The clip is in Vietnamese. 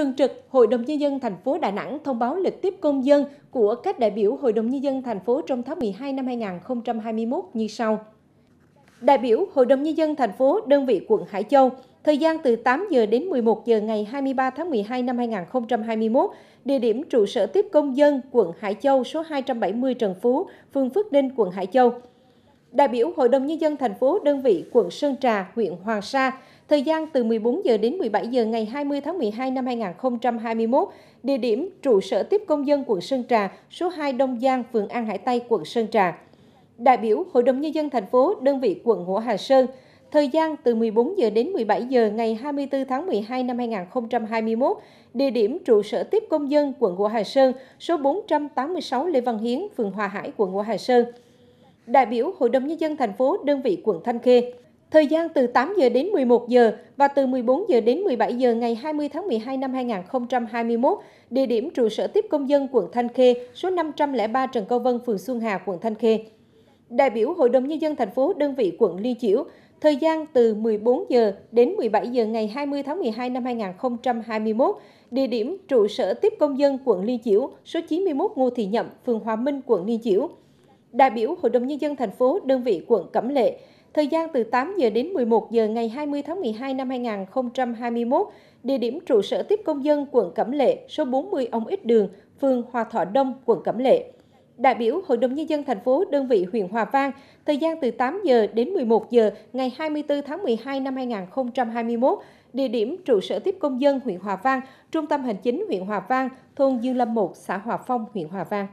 Thường trực Hội đồng nhân dân thành phố Đà Nẵng thông báo lịch tiếp công dân của các đại biểu Hội đồng nhân dân thành phố trong tháng 12 năm 2021 như sau. Đại biểu Hội đồng nhân dân thành phố đơn vị quận Hải Châu, thời gian từ 8 giờ đến 11 giờ ngày 23 tháng 12 năm 2021, địa điểm trụ sở tiếp công dân quận Hải Châu số 270 Trần Phú, phường Phước Đinh, quận Hải Châu đại biểu Hội đồng Nhân dân thành phố đơn vị quận Sơn Trà, huyện Hoàng Sa, thời gian từ 14 giờ đến 17 giờ ngày 20 tháng 12 năm 2021, địa điểm trụ sở tiếp công dân quận Sơn Trà, số 2 Đông Giang, phường An Hải Tây, quận Sơn Trà. Đại biểu Hội đồng Nhân dân thành phố đơn vị quận Ngũ Hà Sơn, thời gian từ 14 giờ đến 17 giờ ngày 24 tháng 12 năm 2021, địa điểm trụ sở tiếp công dân quận Ngũ Hà Sơn, số 486 Lê Văn Hiến, phường Hòa Hải, quận Ngũ Hà Sơn đại biểu Hội đồng Nhân dân thành phố đơn vị quận Thanh Khê. Thời gian từ 8 giờ đến 11 giờ và từ 14 giờ đến 17 giờ ngày 20 tháng 12 năm 2021, địa điểm trụ sở tiếp công dân quận Thanh Khê, số 503 Trần Cao Vân, phường Xuân Hà, quận Thanh Khê. Đại biểu Hội đồng Nhân dân thành phố đơn vị quận Liên Chiểu, thời gian từ 14 giờ đến 17 giờ ngày 20 tháng 12 năm 2021, địa điểm trụ sở tiếp công dân quận Liên Chiểu, số 91 Ngô Thị Nhậm, phường Hòa Minh, quận Liên Chiểu đại biểu Hội đồng Nhân dân thành phố, đơn vị quận Cẩm Lệ, thời gian từ 8 giờ đến 11 giờ ngày 20 tháng 12 năm 2021, địa điểm trụ sở tiếp công dân quận Cẩm Lệ, số 40 Ông Ích Đường, phường Hòa Thọ Đông, quận Cẩm Lệ. Đại biểu Hội đồng Nhân dân thành phố đơn vị huyện Hòa Vang, thời gian từ 8 giờ đến 11 giờ ngày 24 tháng 12 năm 2021, địa điểm trụ sở tiếp công dân huyện Hòa Vang, trung tâm hành chính huyện Hòa Vang, thôn Dương Lâm 1, xã Hòa Phong, huyện Hòa Vang.